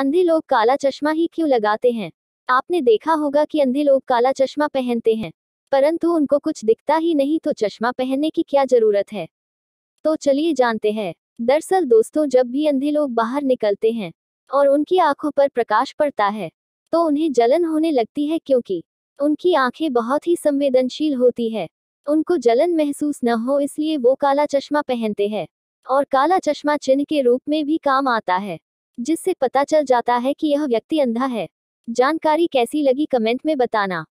अंधे लोग काला चश्मा ही क्यों लगाते हैं आपने देखा होगा कि अंधे लोग काला चश्मा पहनते हैं परंतु उनको कुछ दिखता ही नहीं तो चश्मा पहनने की क्या जरूरत है तो चलिए जानते हैं दरअसल दोस्तों जब भी अंधे लोग बाहर निकलते हैं और उनकी आंखों पर प्रकाश पड़ता है तो उन्हें जलन होने लगती है क्योंकि उनकी आंखें बहुत ही संवेदनशील होती है उनको जलन महसूस न हो इसलिए वो काला चश्मा पहनते हैं और काला चश्मा चिन्ह के रूप में भी काम आता है जिससे पता चल जाता है कि यह व्यक्ति अंधा है जानकारी कैसी लगी कमेंट में बताना